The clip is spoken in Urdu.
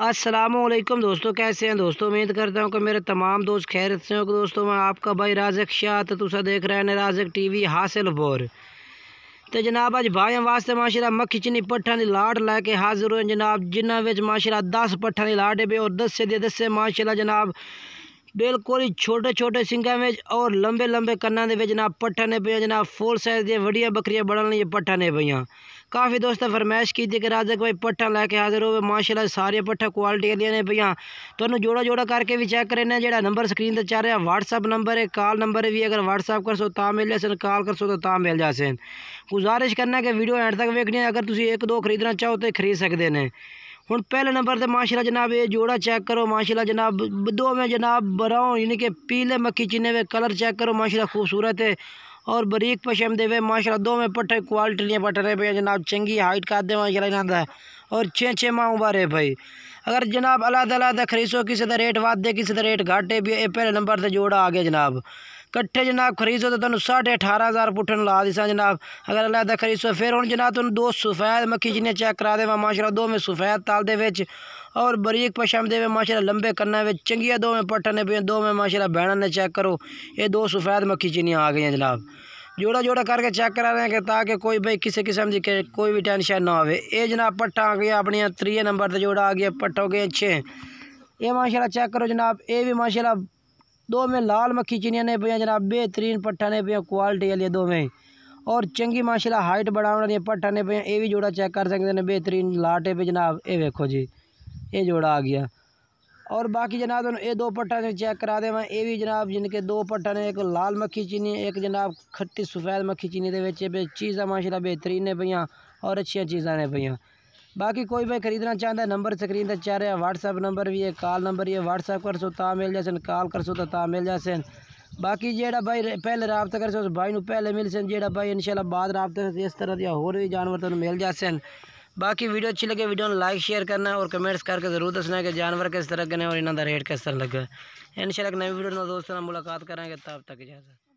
السلام علیکم دوستو کیسے ہیں دوستو امید کرتا ہوں کہ میرے تمام دوست خیرت سے ہوں کہ دوستو میں آپ کا بھائی رازق شاہ تو دیکھ رہے ہیں رازق ٹی وی حاصل بور تو جناب ہم واسطے ماشرہ مکھی چینی پٹھانی لاٹ لے کے حاضر ہوئے جناب جنہوں بچ ماشاء دس پٹھان بے اور سے دے دس سے ماشرہ جناب بالکل چھوٹے چھوٹے سنگا میں اور لمبے لمبے کنوں کے جناب پٹھا نے پہ جناب فول سائز دیا وڈیا بکری بڑھنے پٹھا نہیں پہ کافی دوستہ فرمائش کی تھی کہ راج دیکھ بھائی پٹھا لے کے حاضر ہوئے ماشاء اللہ سارے پٹھا کوالٹی دیا نہیں پہ تھوں جوڑا جوڑا کر کے بھی چیک کریں جہاں نمبر سکرین چل رہا ہے وٹسپ نمبر ہے کال نمبر بھی اگر وٹسپ کر سو تو مل جائے سن کال کر سو تو مل جائے سین گزارش کرنا کہ ویڈیو ہینڈ تک ویکنی اگر تھی ایک دو خریدنا چاہو تو خرید سکتے ہیں ہوں پہلے نمبر ماشاءاللہ جناب یہ جوڑا چیک کرو ماشاء اللہ جناب میں جناب براؤن یعنی کہ پیلے مکھی چینے ہوئے کلر چیک کرو ماشاء اللہ خوبصورت ہے اور بریق ہوئے ماشاء اللہ میں پٹھے کوالٹی لیے لیا پٹر جناب چنگی ہائٹ کھاد دے ماشاء اللہ ہے اور چھ چھ ماہ بار بھائی اگر جناب اللہ تعالیٰ تک خریدو کسی ریٹ واد دے کسی گھاٹے بھی یہ پہلے نمبر جوڑا آ گیا جناب کٹھے جناب خریدو تو تمہیں ساڑھے اٹھارہ ہزار پٹھن لا دیسا جناب اگر علیحدہ خریدو پھر ہوں جناب تھی دو سفید مکھی چینی چیک کرا دے ماشاء اللہ سفید تال دے اور بریق پشم دے ماشاء اللہ لمبے کنوں میں چنگیا دومیں پٹھوں نے میں ماشاء اللہ بہنا نے چیک کرو یہ دو سفید مکھی چینی آ گئی ہیں جناب جوڑا جوڑا کر کے چیک کرا ہیں کہ تاکہ کوئی بھائی کسی قسم کی ٹینشن نہ ہوئے اے جناب پٹھا آ گیا اپنی تری نمبر جوڑا آ گیا پٹھا ہو گیا چھ یہ ماشاء اللہ چیک کرو جناب یہ بھی ماشاء اللہ دو میں لال مکھی چینی نے پہ جناب بہترین پٹھا نے پہ کوالٹی والی میں اور چنگی ماشاءاللہ ہائٹ بڑا اندر پٹھا نے پہ یہ بھی جوڑا چیک کر سکتے ہیں بہترین لاٹے پہ جناب یہ ویکو جی یہ جوڑا آ گیا اور باقی جناب یہ دو پٹھا نے چیک کرا میں یہ بھی جناب جن کے دو پٹھا نے ایک لال مکھی چینی ایک جناب کھٹی سفید مکھی چینی چیزاں ماشاءاللہ بہترین نے پہ اور اچھی چیزاں نے پہ باقی کوئی بھائی خریدنا چاہتا ہے نمبر سکرین رہے رہا واٹس ایپ نمبر بھی ہے کال نمبر بھی ہے اپ کر سو تا مل جا سن کال کر سو تو مل جا سن باقی بھائی پہلے رابطہ کر سو اس نو پہلے مل سن جیڑا بھائی انشاءاللہ بعد رابطہ اس طرح دیا ہو رہی جانور تھوں مل جا سن باقی ویڈیو اچھی لگے ویڈیو نے لائک شیئر کرنا اور کمنٹس کر کے ضرور دسنا کہ جانور کس طرح گنے اور انہوں کا ریٹ کس طرح لگا ان شاء اللہ نئی ویڈیو میں دوستوں ملاقات کریں گے تب تک اجازت